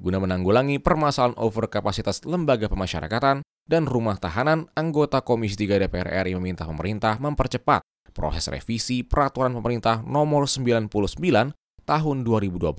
Guna menanggulangi permasalahan overkapasitas lembaga pemasyarakatan dan rumah tahanan, anggota Komisi 3 DPR RI meminta pemerintah mempercepat proses revisi Peraturan Pemerintah Nomor 99 tahun 2012.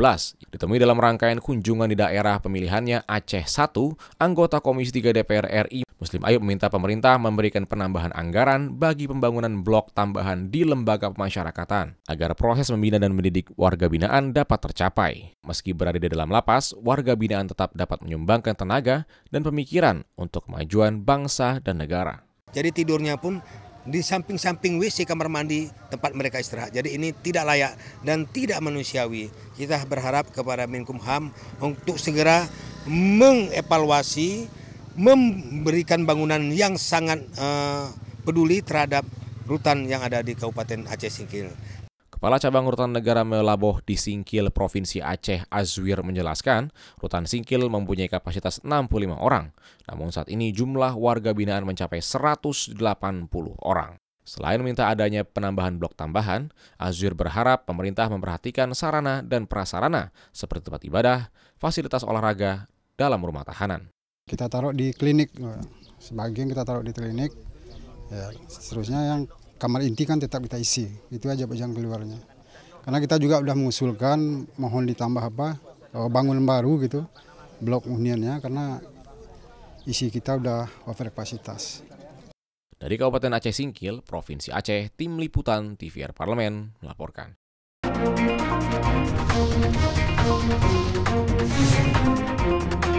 Ditemui dalam rangkaian kunjungan di daerah pemilihannya Aceh 1, anggota Komisi 3 DPR RI Muslim Ayub meminta pemerintah memberikan penambahan anggaran bagi pembangunan blok tambahan di lembaga pemasyarakatan agar proses membina dan mendidik warga binaan dapat tercapai. Meski berada di dalam lapas, warga binaan tetap dapat menyumbangkan tenaga dan pemikiran untuk kemajuan bangsa dan negara. Jadi tidurnya pun di samping-samping WC kamar mandi tempat mereka istirahat. Jadi ini tidak layak dan tidak manusiawi. Kita berharap kepada Menkumham untuk segera mengevaluasi memberikan bangunan yang sangat uh, peduli terhadap rutan yang ada di Kabupaten Aceh Singkil. Kepala Cabang Rutan Negara Melaboh di Singkil, Provinsi Aceh, Azwir menjelaskan, Rutan Singkil mempunyai kapasitas 65 orang. Namun saat ini jumlah warga binaan mencapai 180 orang. Selain minta adanya penambahan blok tambahan, Azwir berharap pemerintah memperhatikan sarana dan prasarana seperti tempat ibadah, fasilitas olahraga, dalam rumah tahanan kita taruh di klinik sebagian kita taruh di klinik ya seterusnya yang kamar inti kan tetap kita isi itu aja yang keluarnya karena kita juga sudah mengusulkan mohon ditambah apa oh, bangun baru gitu blok huniannya karena isi kita udah over kapasitas dari Kabupaten Aceh Singkil, Provinsi Aceh, Tim Liputan TVR Parlemen melaporkan.